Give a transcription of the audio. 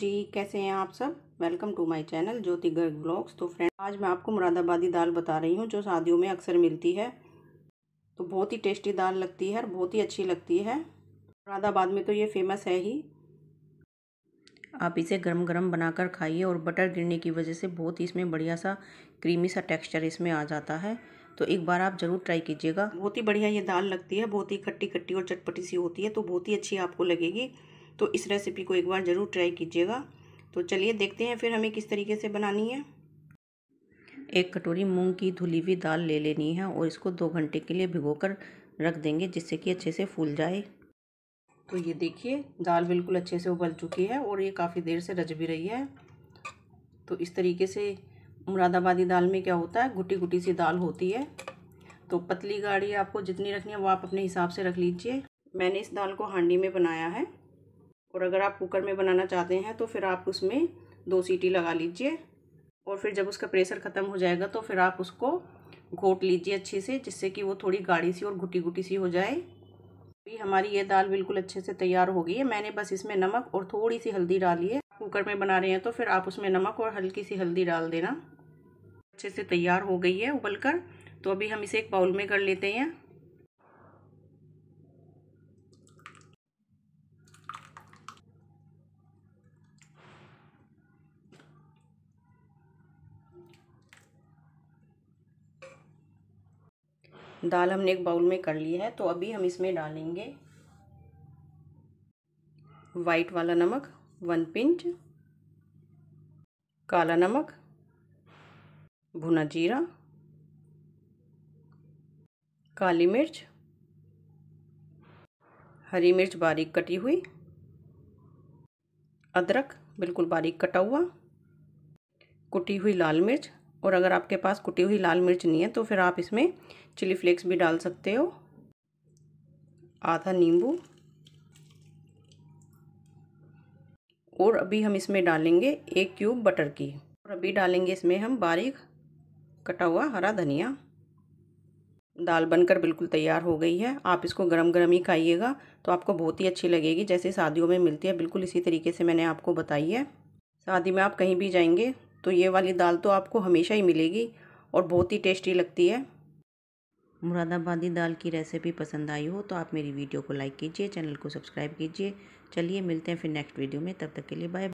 जी कैसे हैं आप सब welcome to my channel Jyoti Garg blogs तो फ्रेंड आज मैं आपको मुरादाबादी दाल बता रही हूँ जो शादियों में अक्सर मिलती है तो बहुत ही टेस्टी दाल लगती है और बहुत ही अच्छी लगती है मुरादाबाद में तो ये फेमस है ही आप इसे गर्म गर्म बनाकर खाइए और बटर गिरने की वजह से बहुत ही इसमें बढ़िया सा क्रीमी सा टेक्स्चर इसमें आ जाता है तो एक बार आप ज़रूर ट्राई कीजिएगा बहुत ही बढ़िया ये दाल लगती है बहुत ही खट्टी खट्टी और चटपटी सी होती है तो बहुत ही अच्छी आपको लगेगी तो इस रेसिपी को एक बार ज़रूर ट्राई कीजिएगा तो चलिए देखते हैं फिर हमें किस तरीके से बनानी है एक कटोरी मूंग की धुली हुई दाल ले लेनी है और इसको दो घंटे के लिए भिगोकर रख देंगे जिससे कि अच्छे से फूल जाए तो ये देखिए दाल बिल्कुल अच्छे से उबल चुकी है और ये काफ़ी देर से रज भी रही है तो इस तरीके से मुरादाबादी दाल में क्या होता है घुटी घुटी सी दाल होती है तो पतली गाढ़ी आपको जितनी रखनी है वो आप अपने हिसाब से रख लीजिए मैंने इस दाल को हांडी में बनाया है और अगर आप कुकर में बनाना चाहते हैं तो फिर आप उसमें दो सीटी लगा लीजिए और फिर जब उसका प्रेशर ख़त्म हो जाएगा तो फिर आप उसको घोट लीजिए अच्छे से जिससे कि वो थोड़ी गाढ़ी सी और घुटी घुटी सी हो जाए अभी हमारी ये दाल बिल्कुल अच्छे से तैयार हो गई है मैंने बस इसमें नमक और थोड़ी सी हल्दी डाली है कुकर में बना रहे हैं तो फिर आप उसमें नमक और हल्की सी हल्दी डाल देना अच्छे से तैयार हो गई है उबल कर तो अभी हम इसे एक बाउल में कर लेते हैं दाल हमने एक बाउल में कर ली है तो अभी हम इसमें डालेंगे वाइट वाला नमक वन पिंच काला नमक भुना जीरा काली मिर्च हरी मिर्च बारीक कटी हुई अदरक बिल्कुल बारीक कटा हुआ कुटी हुई लाल मिर्च और अगर आपके पास कुटी हुई लाल मिर्च नहीं है तो फिर आप इसमें चिली फ्लेक्स भी डाल सकते हो आधा नींबू और अभी हम इसमें डालेंगे एक क्यूब बटर की और अभी डालेंगे इसमें हम बारीक कटा हुआ हरा धनिया दाल बनकर बिल्कुल तैयार हो गई है आप इसको गरम गरम ही खाइएगा तो आपको बहुत ही अच्छी लगेगी जैसे शादियों में मिलती है बिल्कुल इसी तरीके से मैंने आपको बताई है शादी में आप कहीं भी जाएंगे तो ये वाली दाल तो आपको हमेशा ही मिलेगी और बहुत ही टेस्टी लगती है मुरादाबादी दाल की रेसिपी पसंद आई हो तो आप मेरी वीडियो को लाइक कीजिए चैनल को सब्सक्राइब कीजिए चलिए मिलते हैं फिर नेक्स्ट वीडियो में तब तक के लिए बाय